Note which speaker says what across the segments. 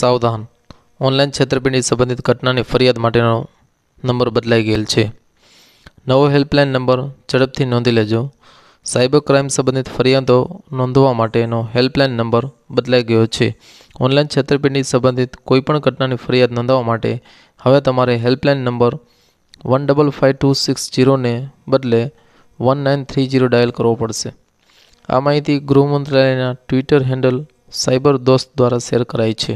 Speaker 1: સાવધાન ઓનલાઈન છેતરપિંડી સંબંધિત ઘટનાની ફરિયાદ માટેનો નંબર બદલાઈ ગયેલ છે નવો હેલ્પલાઇન નંબર ઝડપથી નોંધી લેજો સાયબર ક્રાઇમ સંબંધિત ફરિયાદો નોંધવા માટેનો હેલ્પલાઇન નંબર બદલાઈ ગયો છે ઓનલાઈન છેતરપિંડી સંબંધિત કોઈપણ ઘટનાની ફરિયાદ નોંધાવવા માટે હવે તમારે helpline number one double five two six જીરોને બદલે one nine three zero dial કરવો પડશે આ માહિતી ગૃહ મંત્રાલયના ટ્વિટર હેન્ડલ સાયબર દોસ્ત દ્વારા શેર કરાઈ છે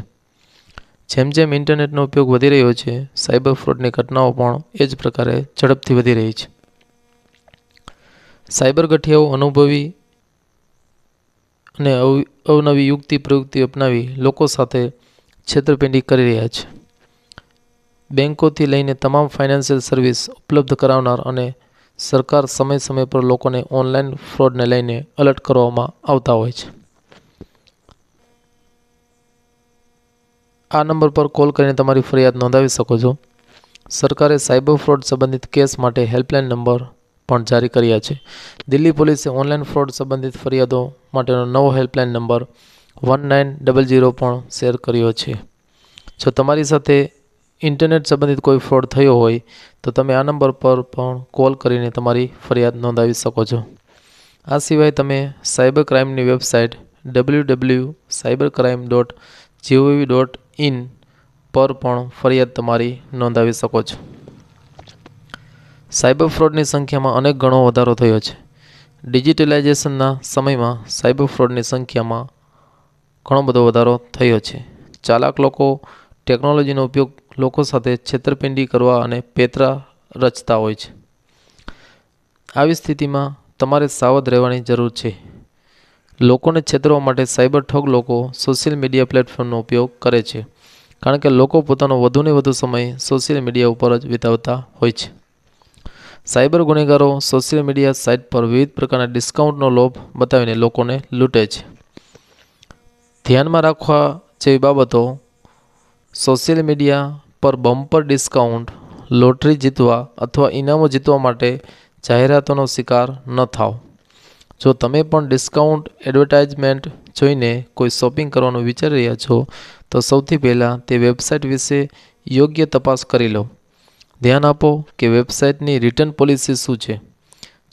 Speaker 1: જેમ જેમ ઇન્ટરનેટનો ઉપયોગ વધી રહ્યો છે સાયબર ફ્રોડની ઘટનાઓ પણ એ જ પ્રકારે ઝડપથી વધી રહી છે સાયબર ગઠિયાઓ અનુભવી અને અવ અવનવી યુક્તિ પ્રયુક્તિ અપનાવી લોકો સાથે છેતરપિંડી કરી રહ્યા છે બેન્કોથી લઈને તમામ ફાઇનાન્શિયલ સર્વિસ ઉપલબ્ધ કરાવનાર અને સરકાર સમય સમય પર લોકોને ઓનલાઈન ફ્રોડને લઈને અલર્ટ કરવામાં આવતા હોય છે આ નંબર પર કોલ કરીને તમારી ફરિયાદ નોંધાવી શકો છો સરકારે સાયબર ફ્રોડ સંબંધિત કેસ માટે હેલ્પલાઇન નંબર પણ જારી કર્યા છે દિલ્હી પોલીસે ઓનલાઈન ફ્રોડ સંબંધિત ફરિયાદો માટેનો નવો helpline number one nine double zero પણ શેર કર્યો છે જો તમારી સાથે ઇન્ટરનેટ સંબંધિત કોઈ ફ્રોડ થયો હોય તો તમે આ નંબર પર પણ કોલ કરીને તમારી ફરિયાદ નોંધાવી શકો છો આ સિવાય તમે સાયબર ક્રાઇમની website W W cyber crime dot gov dot in પર પણ ફરિયાદ તમારી નોંધાવી શકો છો સાયબર ફ્રોડની સંખ્યામાં અનેક ગણો વધારો થયો છે ડિજિટલાઇઝેશનના સમયમાં સાયબર ફ્રોડની સંખ્યામાં ઘણો બધો વધારો થયો છે ચાલાક લોકો ટેકનોલોજીનો ઉપયોગ લોકો સાથે છેતરપિંડી કરવા અને પેતરા રચતા હોય છે આવી સ્થિતિમાં તમારે સાવધ રહેવાની જરૂર છે લોકોને છેતરવા માટે સાયબર ઠગ લોકો સોશિયલ મીડિયા પ્લેટફોર્મનો ઉપયોગ કરે છે કારણ કે લોકો પોતાનો વધુને વધુ સમય સોશિયલ મીડિયા ઉપર જ વિતાવતા હોય છે સાયબર ગુનેગારો સોશિયલ મીડિયા સાઇટ પર વિવિધ પ્રકારના ડિસ્કાઉન્ટનો લોભ બતાવીને લોકોને લૂંટે છે ધ્યાનમાં રાખવા જેવી બાબતો સોશિયલ મીડિયા પર બમ્પર ડિસ્કાઉન્ટ લોટરી જીતવા અથવા ઇનામો જીતવા માટે જાહેરાતોનો શિકાર ન થાવ જો તમે પણ ડિસ્કાઉન્ટ એડવર્ટાઇઝમેન્ટ જોઈને કોઈ શોપિંગ કરવાનું વિચારી રહ્યા છો તો સૌથી પહેલાં તે વેબસાઇટ વિશે યોગ્ય તપાસ કરી લો ધ્યાન આપો કે વેબસાઇટની રિટર્ન પોલિસી શું છે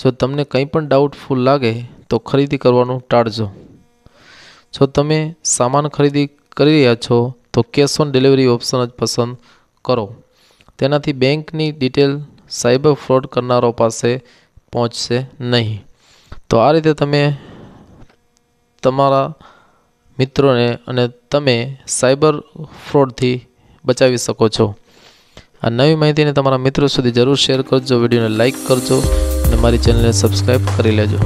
Speaker 1: જો તમને કંઈ પણ ડાઉટફુલ લાગે તો ખરીદી કરવાનું ટાળજો જો તમે સામાન ખરીદી કરી રહ્યા છો તો કેશ ઓન ડિલિવરી ઓપ્શન જ પસંદ કરો તેનાથી બેંકની ડિટેલ સાયબર ફ્રોડ કરનારો પાસે પહોંચશે નહીં તો આ રીતે તમે તમારા મિત્રોને અને તમે સાયબર ફ્રોડથી બચાવી શકો છો આ નવી માહિતીને તમારા મિત્રો સુધી જરૂર શેર કરજો વિડીયોને લાઇક કરજો અને મારી ચેનલને સબસ્ક્રાઈબ કરી લેજો